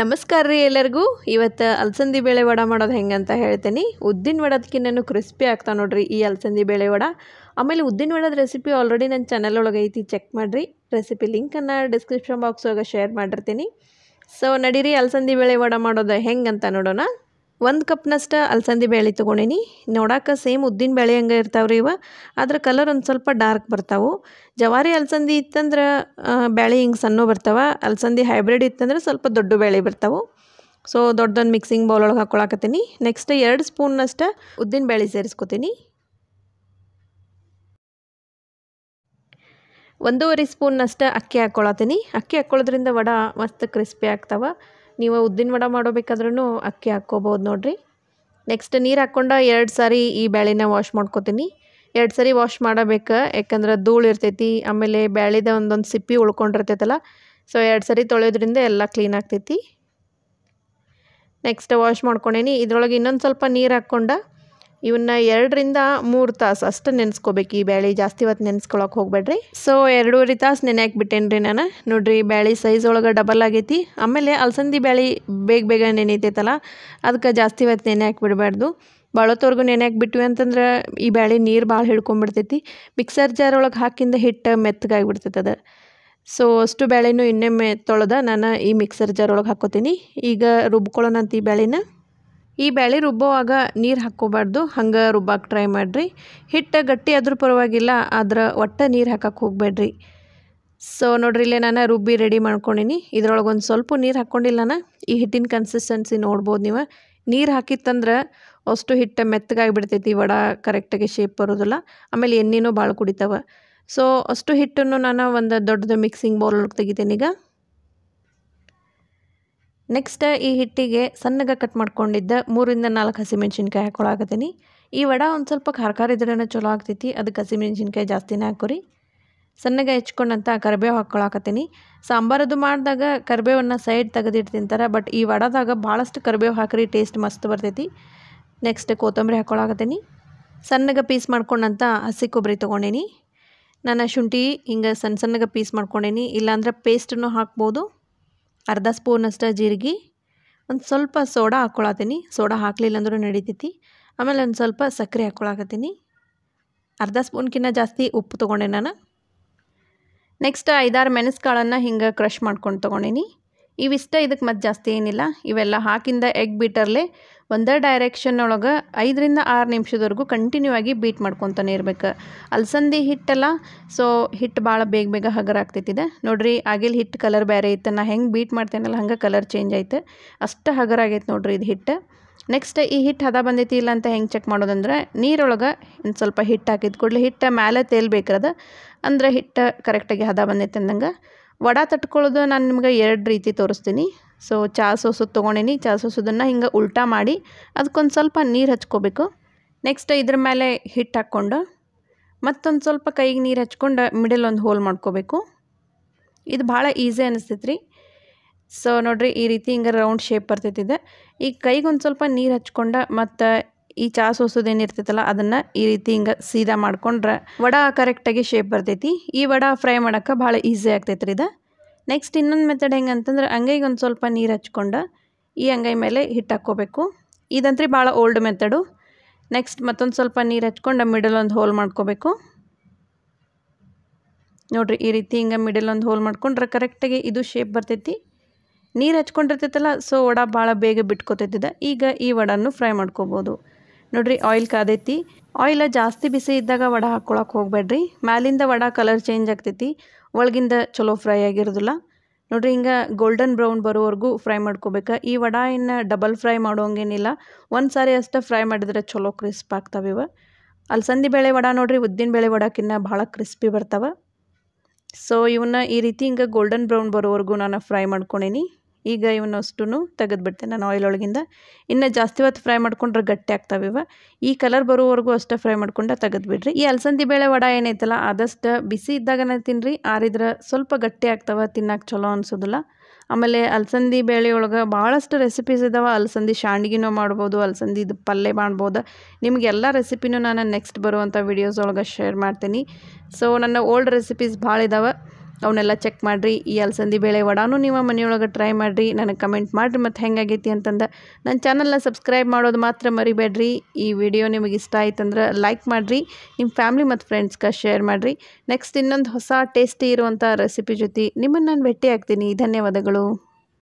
ನಮಸ್ಕಾರ ರೀ ಎಲ್ಲರಿಗೂ ಇವತ್ತು ಅಲಸಂದಿ ಬೇಳೆ ವಡ ಮಾಡೋದು ಹೆಂಗೆ ಅಂತ ಹೇಳ್ತೀನಿ ಉದ್ದಿನ ವಡದಕ್ಕಿನ್ನೂ ಕ್ರಿಸ್ಪಿ ಆಗ್ತಾ ನೋಡ್ರಿ ಈ ಅಲಸಂದಿ ಬೇಳೆ ವಡ ಆಮೇಲೆ ಉದ್ದಿನ ವಡದ ರೆಸಿಪಿ ಆಲ್ರೆಡಿ ನನ್ನ ಚಾನಲ್ ಒಳಗೆ ಐತಿ ಚೆಕ್ ಮಾಡಿರಿ ರೆಸಿಪಿ ಲಿಂಕನ್ನು ಡಿಸ್ಕ್ರಿಪ್ಷನ್ ಬಾಕ್ಸ್ ಒಳಗೆ ಶೇರ್ ಮಾಡಿರ್ತೀನಿ ಸೊ ನಡೀರಿ ಅಲಸಂದಿ ಬೇಳೆ ವಡ ಮಾಡೋದು ಹೆಂಗೆ ಅಂತ ನೋಡೋಣ ಒಂದು ಕಪ್ನಷ್ಟು ಅಲಸಂದಿ ಬೇಳೆ ತೊಗೊಂಡಿನಿ ನೋಡೋಕೆ ಸೇಮ್ ಉದ್ದಿನ ಬೇಳೆ ಹಂಗೆ ಇರ್ತಾವ್ರಿ ಇವ ಅದ್ರ ಕಲರ್ ಒಂದು ಸ್ವಲ್ಪ ಡಾರ್ಕ್ ಬರ್ತಾವೆ ಜವಾರಿ ಅಲಸಂದಿ ಇತ್ತಂದ್ರೆ ಬೇಳೆ ಹಿಂಗೆ ಸಣ್ಣ ಬರ್ತಾವೆ ಅಲಸಂದಿ ಹೈಬ್ರಿಡ್ ಇತ್ತಂದ್ರೆ ಸ್ವಲ್ಪ ದೊಡ್ಡ ಬೇಳೆ ಬರ್ತಾವೆ ಸೊ ದೊಡ್ಡದೊಂದು ಮಿಕ್ಸಿಂಗ್ ಬೌಲ್ ಒಳಗೆ ಹಾಕ್ಕೊಳಕತ್ತೀನಿ ನೆಕ್ಸ್ಟ್ ಎರಡು ಸ್ಪೂನ್ನಷ್ಟು ಉದ್ದಿನ ಬೇಳೆ ಸೇರಿಸ್ಕೊತೀನಿ ಒಂದೂವರೆ ಸ್ಪೂನ್ನಷ್ಟು ಅಕ್ಕಿ ಹಾಕ್ಕೊಳತ್ತೀನಿ ಅಕ್ಕಿ ಹಾಕ್ಕೊಳ್ಳೋದ್ರಿಂದ ವಡ ಮಸ್ತ್ ಕ್ರಿಸ್ಪಿ ಆಗ್ತಾವೆ ನೀವು ಉದ್ದಿನ ವಡ ಮಾಡೋಬೇಕಾದ್ರೂ ಅಕ್ಕಿ ಹಾಕ್ಕೋಬೋದು ನೋಡಿರಿ ನೆಕ್ಸ್ಟ್ ನೀರು ಹಾಕ್ಕೊಂಡು ಎರಡು ಸಾರಿ ಈ ಬ್ಯಾಳಿನ ವಾಶ್ ಮಾಡ್ಕೋತೀನಿ ಎರಡು ಸಾರಿ ವಾಶ್ ಮಾಡಬೇಕು ಯಾಕಂದ್ರೆ ಧೂಳು ಇರ್ತೈತಿ ಆಮೇಲೆ ಬ್ಯಾಳಿದ ಒಂದೊಂದು ಸಿಪ್ಪಿ ಉಳ್ಕೊಂಡಿರ್ತೈತಲ್ಲ ಸೊ ಎರಡು ಸಾರಿ ತೊಳೆಯೋದ್ರಿಂದ ಎಲ್ಲ ಕ್ಲೀನ್ ಆಗ್ತೈತಿ ನೆಕ್ಸ್ಟ್ ವಾಶ್ ಮಾಡ್ಕೊಂಡೇನಿ ಇದರೊಳಗೆ ಇನ್ನೊಂದು ಸ್ವಲ್ಪ ನೀರು ಹಾಕ್ಕೊಂಡು ಇವನ್ನ ಎರಡರಿಂದ ಮೂರು ತಾಸು ಅಷ್ಟು ನೆನೆಸ್ಕೋಬೇಕು ಈ ಬ್ಯಾಳಿ ಜಾಸ್ತಿ ಹೊತ್ತು ನೆನೆಸ್ಕೊಳಕ್ಕೆ ಹೋಗ್ಬೇಡ್ರಿ ಸೊ ಎರಡೂವರೆ ತಾಸು ನೆನೆ ಹಾಕ್ಬಿಟ್ಟೇನ್ರಿ ನಾನು ನೋಡ್ರಿ ಬ್ಯಾಳಿ ಸೈಜ್ ಒಳಗೆ ಡಬಲ್ ಆಗೈತಿ ಆಮೇಲೆ ಅಲಸಂದಿ ಬ್ಯಾಳಿ ಬೇಗ ಬೇಗ ನೆನೈತೈತಲ್ಲ ಅದಕ್ಕೆ ಜಾಸ್ತಿ ಹೊತ್ತು ನೆನೆ ಹಾಕ್ಬಿಡ್ಬಾರ್ದು ಭಾಳೊತ್ತವರೆಗೂ ನೆನೆ ಬಿಟ್ವಿ ಅಂತಂದ್ರೆ ಈ ಬ್ಯಾಳಿ ನೀರು ಭಾಳ ಹಿಡ್ಕೊಂಬಿಡ್ತೈತಿ ಮಿಕ್ಸರ್ ಜಾರ್ ಒಳಗೆ ಹಾಕಿಂದ ಹಿಟ್ಟು ಬಿಡ್ತೈತೆ ಅದು ಸೊ ಅಷ್ಟು ಬೇಳೆನೂ ಇನ್ನೇ ತೊಳೆದ ನಾನು ಈ ಮಿಕ್ಸರ್ ಜಾರ್ ಒಳಗೆ ಹಾಕೋತೀನಿ ಈಗ ರುಬ್ಕೊಳ್ಳೋಣಂತ ಈ ಬ್ಯಾಳಿನ ಈ ಬ್ಯಾಳಿ ರುಬ್ಬೋವಾಗ ನೀರು ಹಾಕ್ಕೋಬಾರ್ದು ಹಂಗೆ ರುಬ್ಬಕ್ಕೆ ಟ್ರೈ ಮಾಡಿರಿ ಹಿಟ್ಟು ಗಟ್ಟಿ ಆದ್ರೂ ಪರವಾಗಿಲ್ಲ ಆದ್ರೆ ಒಟ್ಟು ನೀರು ಹಾಕಕ್ಕೆ ಹೋಗಬೇಡ್ರಿ ಸೊ ನೋಡ್ರಿ ಇಲ್ಲೇ ನಾನು ರುಬ್ಬಿ ರೆಡಿ ಮಾಡ್ಕೊಂಡಿನಿ ಇದ್ರೊಳಗೆ ಒಂದು ಸ್ವಲ್ಪ ನೀರು ಹಾಕ್ಕೊಂಡಿಲ್ಲ ನಾನು ಈ ಹಿಟ್ಟಿನ ಕನ್ಸಿಸ್ಟೆನ್ಸಿ ನೋಡ್ಬೋದು ನೀವು ನೀರು ಹಾಕಿತ್ತಂದ್ರೆ ಅಷ್ಟು ಹಿಟ್ಟು ಮೆತ್ತಗಾಗಿಬಿಡ್ತೈತಿ ವಡ ಕರೆಕ್ಟಾಗಿ ಶೇಪ್ ಬರೋದಿಲ್ಲ ಆಮೇಲೆ ಎಣ್ಣೆನೂ ಭಾಳ ಕುಡಿತಾವೆ ಸೊ ಅಷ್ಟು ಹಿಟ್ಟನ್ನು ನಾನು ಒಂದು ದೊಡ್ಡದು ಮಿಕ್ಸಿಂಗ್ ಬೌಲ್ ತೆಗಿತೇನೆ ಈಗ ನೆಕ್ಸ್ಟ್ ಈ ಹಿಟ್ಟಿಗೆ ಸಣ್ಣಗೆ ಕಟ್ ಮಾಡ್ಕೊಂಡಿದ್ದ ಮೂರಿಂದ ನಾಲ್ಕು ಹಸಿಮೆಣ್ಸಿನ್ಕಾಯಿ ಹಾಕ್ಕೊಳಾಕತ್ತೀನಿ ಈ ವಡ ಒಂದು ಸ್ವಲ್ಪ ಖಾರ ಖಾರ ಚಲೋ ಆಗ್ತೈತಿ ಅದಕ್ಕೆ ಹಸಿಮೆಣ್ಸಿನ್ಕಾಯಿ ಜಾಸ್ತಿನೇ ಹಾಕೋರಿ ಸಣ್ಣಗೆ ಹೆಚ್ಕೊಂಡಂತ ಕರಿಬೇವು ಹಾಕೊಳಾಕತ್ತೀನಿ ಸಾಂಬಾರದು ಮಾಡಿದಾಗ ಕರಿಬೇವನ್ನು ಸೈಡ್ ತೆಗೆದಿಟ್ಟು ತಿಂತಾರೆ ಬಟ್ ಈ ವಡದಾಗ ಭಾಳಷ್ಟು ಕರಿಬೇವು ಹಾಕ್ರಿ ಟೇಸ್ಟ್ ಮಸ್ತ್ ಬರ್ತೈತಿ ನೆಕ್ಸ್ಟ್ ಕೊತ್ತಂಬರಿ ಹಾಕ್ಕೊಳಾಕತ್ತೀನಿ ಸಣ್ಣಗೆ ಪೀಸ್ ಮಾಡ್ಕೊಂಡಂತ ಹಸಿ ಕೊಬ್ಬರಿ ತೊಗೊಂಡೀನಿ ನಾನು ಶುಂಠಿ ಹಿಂಗೆ ಸಣ್ಣ ಸಣ್ಣಗೆ ಪೀಸ್ ಮಾಡ್ಕೊಂಡೇನಿ ಇಲ್ಲಾಂದ್ರೆ ಪೇಸ್ಟನ್ನು ಹಾಕ್ಬೋದು ಅರ್ಧ ಸ್ಪೂನಷ್ಟು ಜೀರಿಗೆ ಒಂದು ಸ್ವಲ್ಪ ಸೋಡಾ ಹಾಕ್ಕೊಳತ್ತೀನಿ ಸೋಡಾ ಹಾಕಲಿಲ್ಲ ಅಂದರೂ ನಡಿತೈತಿ ಆಮೇಲೆ ಒಂದು ಸ್ವಲ್ಪ ಸಕ್ಕರೆ ಹಾಕ್ಕೊಳಕತ್ತೀನಿ ಅರ್ಧ ಸ್ಪೂನ್ಕಿನ್ನ ಜಾಸ್ತಿ ಉಪ್ಪು ತೊಗೊಂಡೆ ನಾನು ನೆಕ್ಸ್ಟ್ ಐದಾರು ಮೆಣಸುಕಾಳನ್ನು ಹಿಂಗೆ ಕ್ರಷ್ ಮಾಡ್ಕೊಂಡು ತೊಗೊಂಡೀನಿ ಇವಿಷ್ಟ ಇದಕ್ಕೆ ಮತ್ತೆ ಜಾಸ್ತಿ ಏನಿಲ್ಲ ಇವೆಲ್ಲ ಹಾಕಿಂದ ಎಗ್ ಬಿಟರ್ಲೆ ಒಂದೇ ಡೈರೆಕ್ಷನ್ ಒಳಗೆ ಐದರಿಂದ ಆರು ನಿಮಿಷದವರೆಗೂ ಕಂಟಿನ್ಯೂ ಆಗಿ ಬೀಟ್ ಮಾಡ್ಕೊತಾನೆ ಇರ್ಬೇಕು ಅಲಸಂದಿ ಹಿಟ್ಟಲ್ಲ ಸೊ ಹಿಟ್ಟು ಭಾಳ ಬೇಗ ಬೇಗ ಇದೆ ನೋಡ್ರಿ ಆಗಿಲ್ ಹಿಟ್ಟು ಕಲರ್ ಬೇರೆ ಐತೆ ನಾ ಹೆಂಗೆ ಬೀಟ್ ಮಾಡ್ತೇನಲ್ಲ ಹಂಗೆ ಕಲರ್ ಚೇಂಜ್ ಆಯ್ತು ಅಷ್ಟು ಹಗರಾಗೈತೆ ನೋಡ್ರಿ ಇದು ಹಿಟ್ಟು ನೆಕ್ಸ್ಟ್ ಈ ಹಿಟ್ಟು ಹದ ಬಂದೈತಿ ಇಲ್ಲ ಅಂತ ಹೆಂಗೆ ಚೆಕ್ ಮಾಡೋದಂದ್ರೆ ನೀರೊಳಗೆ ಒಂದು ಸ್ವಲ್ಪ ಹಿಟ್ಟು ಹಾಕಿದ ಕೂಡಲೇ ಹಿಟ್ಟು ಮೇಲೆ ತೇಲ್ಬೇಕ್ರದ ಅಂದರೆ ಹಿಟ್ಟು ಕರೆಕ್ಟಾಗಿ ಹದ ಬಂದೈತೆ ಅಂದಂಗೆ ವಡ ತಟ್ಕೊಳ್ಳೋದು ನಾನು ನಿಮ್ಗೆ ಎರಡು ರೀತಿ ತೋರಿಸ್ತೀನಿ ಸೊ ಚಾ ಸೋಸು ತೊಗೊಂಡಿನಿ ಚಾ ಸೋಸುದನ್ನು ಹಿಂಗೆ ಉಲ್ಟಾ ಮಾಡಿ ಅದಕ್ಕೊಂದು ಸ್ವಲ್ಪ ನೀರು ಹಚ್ಕೋಬೇಕು ನೆಕ್ಸ್ಟ್ ಇದ್ರ ಮೇಲೆ ಹಿಟ್ಟು ಹಾಕ್ಕೊಂಡು ಮತ್ತೊಂದು ಸ್ವಲ್ಪ ಕೈಗೆ ನೀರು ಹಚ್ಕೊಂಡು ಮಿಡಲ್ ಒಂದು ಹೋಲ್ ಮಾಡ್ಕೋಬೇಕು ಇದು ಭಾಳ ಈಸಿ ಅನಿಸ್ತೈತೆ ರೀ ಸೊ ನೋಡಿರಿ ಈ ರೀತಿ ಹಿಂಗೆ ರೌಂಡ್ ಶೇಪ್ ಬರ್ತೈತಿದೆ ಈಗ ಕೈಗೆ ಒಂದು ಸ್ವಲ್ಪ ನೀರು ಹಚ್ಕೊಂಡು ಮತ್ತು ಈ ಚಾ ಸೋಸೋದೇನಿರ್ತೈತಲ್ಲ ಅದನ್ನು ಈ ರೀತಿ ಹಿಂಗೆ ಸೀದಾ ಮಾಡ್ಕೊಂಡ್ರೆ ವಡ ಕರೆಕ್ಟಾಗಿ ಶೇಪ್ ಬರ್ತೈತಿ ಈ ವಡ ಫ್ರೈ ಮಾಡೋಕ್ಕೆ ಭಾಳ ಈಸಿ ಆಗ್ತೈತೆ ರೀ ಇದು ನೆಕ್ಸ್ಟ್ ಇನ್ನೊಂದು ಮೆಥಡ್ ಹೆಂಗೆ ಅಂತಂದ್ರೆ ಅಂಗೈಗೆ ಒಂದು ಸ್ವಲ್ಪ ನೀರು ಹಚ್ಕೊಂಡು ಈ ಅಂಗೈ ಮೇಲೆ ಹಿಟ್ಟು ಹಾಕ್ಕೋಬೇಕು ಇದಂತ್ರಿ ಭಾಳ ಓಲ್ಡ್ ಮೆಥಡು ನೆಕ್ಸ್ಟ್ ಮತ್ತೊಂದು ಸ್ವಲ್ಪ ನೀರು ಹಚ್ಕೊಂಡು ಮಿಡಲ್ ಒಂದು ಹೋಲ್ ಮಾಡ್ಕೋಬೇಕು ನೋಡ್ರಿ ಈ ರೀತಿ ಹಿಂಗೆ ಮಿಡಲ್ ಒಂದು ಹೋಲ್ ಮಾಡ್ಕೊಂಡ್ರೆ ಕರೆಕ್ಟಾಗಿ ಇದು ಶೇಪ್ ಬರ್ತೈತಿ ನೀರು ಹಚ್ಕೊಂಡಿರ್ತೈತಲ್ಲ ಸೊ ವಡ ಭಾಳ ಬೇಗ ಬಿಟ್ಕೋತೈತಿದ್ದ ಈಗ ಈ ವಡನ್ನು ಫ್ರೈ ಮಾಡ್ಕೋಬೋದು ನೋಡಿರಿ ಆಯಿಲ್ ಕಾದೈತಿ ಆಯಿಲ ಜಾಸ್ತಿ ಬಿಸಿ ಇದ್ದಾಗ ವಡ ಹಾಕ್ಕೊಳಕ್ಕೆ ಹೋಗಬೇಡ್ರಿ ಮ್ಯಾಲಿಂದ ವಡ ಕಲರ್ ಚೇಂಜ್ ಆಗ್ತೈತಿ ಒಳಗಿಂದ ಚಲೋ ಫ್ರೈ ಆಗಿರೋದಿಲ್ಲ ನೋಡಿರಿ ಹಿಂಗೆ ಗೋಲ್ಡನ್ ಬ್ರೌನ್ ಬರೋವರೆಗೂ ಫ್ರೈ ಮಾಡ್ಕೋಬೇಕು ಈ ವಡ ಡಬಲ್ ಫ್ರೈ ಮಾಡೋಂಗೇನಿಲ್ಲ ಒಂದು ಸಾರಿ ಅಷ್ಟೇ ಫ್ರೈ ಮಾಡಿದ್ರೆ ಚಲೋ ಕ್ರಿಸ್ಪ್ ಆಗ್ತಾವೆ ಇವ ಅಲ್ಸಂದಿ ಬೇಳೆ ವಡ ನೋಡಿರಿ ಉದ್ದಿನ ಬೇಳೆ ವಡಕ್ಕಿನ್ನ ಭಾಳ ಕ್ರಿಸ್ಪಿ ಬರ್ತಾವೆ ಸೊ ಇವನ್ನ ಈ ರೀತಿ ಹಿಂಗೆ ಗೋಲ್ಡನ್ ಬ್ರೌನ್ ಬರೋವರೆಗೂ ನಾನು ಫ್ರೈ ಮಾಡ್ಕೊಂಡೇನಿ ಈಗ ಇವನ್ನಷ್ಟು ತೆಗೆದುಬಿಡ್ತೇನೆ ನಾನು ಆಯಿಲ್ ಒಳಗಿಂದ ಇನ್ನು ಜಾಸ್ತಿ ಹೊತ್ತು ಫ್ರೈ ಮಾಡ್ಕೊಂಡ್ರೆ ಗಟ್ಟಿ ಆಗ್ತಾವೆ ಇವ ಈ ಕಲರ್ ಬರೋವರೆಗೂ ಅಷ್ಟೇ ಫ್ರೈ ಮಾಡ್ಕೊಂಡು ಬಿಡ್ರಿ ಈ ಅಲಸಂದಿ ಬೇಳೆ ವಡ ಏನೈತಲ್ಲ ಆದಷ್ಟು ಬಿಸಿ ಇದ್ದಾಗನೇ ತಿನ್ನಿರಿ ಆರಿದ್ರೆ ಸ್ವಲ್ಪ ಗಟ್ಟಿ ಆಗ್ತಾವೆ ತಿನ್ನಕ್ಕೆ ಚಲೋ ಅನಿಸೋದಿಲ್ಲ ಆಮೇಲೆ ಅಲಸಂದಿ ಬೇಳೆಯೊಳಗೆ ಭಾಳಷ್ಟು ರೆಸಿಪೀಸ್ ಇದಾವೆ ಅಲಸಂದಿ ಶಾಂಡ್ಗಿನೂ ಮಾಡ್ಬೋದು ಅಲಸಂದಿದು ಪಲ್ಯ ಮಾಡ್ಬೋದು ನಿಮ್ಗೆ ಎಲ್ಲ ರೆಸಿಪಿನೂ ನಾನು ನೆಕ್ಸ್ಟ್ ಬರುವಂಥ ವೀಡಿಯೋಸ್ ಒಳಗೆ ಶೇರ್ ಮಾಡ್ತೀನಿ ಸೊ ನನ್ನ ಓಲ್ಡ್ ರೆಸಿಪೀಸ್ ಭಾಳ ಇದ್ದಾವೆ ಅವನ್ನೆಲ್ಲ ಚೆಕ್ ಮಾಡಿರಿ ಈ ಅಲಸಂದಿ ಬೇಳೆ ವಡಾನು ನಿಮ್ಮ ಮನೆಯೊಳಗೆ ಟ್ರೈ ಮಾಡಿರಿ ನನಗೆ ಕಮೆಂಟ್ ಮಾಡಿರಿ ಮತ್ತು ಹೆಂಗಾಗೈತಿ ಅಂತಂದು ನನ್ನ ಚಾನಲ್ನ ಸಬ್ಸ್ಕ್ರೈಬ್ ಮಾಡೋದು ಮಾತ್ರ ಮರಿಬೇಡ್ರಿ ಈ ವಿಡಿಯೋ ನಿಮಗೆ ಇಷ್ಟ ಆಯ್ತಂದ್ರೆ ಲೈಕ್ ಮಾಡಿರಿ ನಿಮ್ಮ ಫ್ಯಾಮ್ಲಿ ಮತ್ತು ಫ್ರೆಂಡ್ಸ್ಗೆ ಶೇರ್ ಮಾಡಿರಿ ನೆಕ್ಸ್ಟ್ ಇನ್ನೊಂದು ಹೊಸ ಟೇಸ್ಟಿ ಇರುವಂಥ ರೆಸಿಪಿ ಜೊತೆ ನಿಮ್ಮನ್ನು ನಾನು ಭೇಟಿ ಆಗ್ತೀನಿ ಧನ್ಯವಾದಗಳು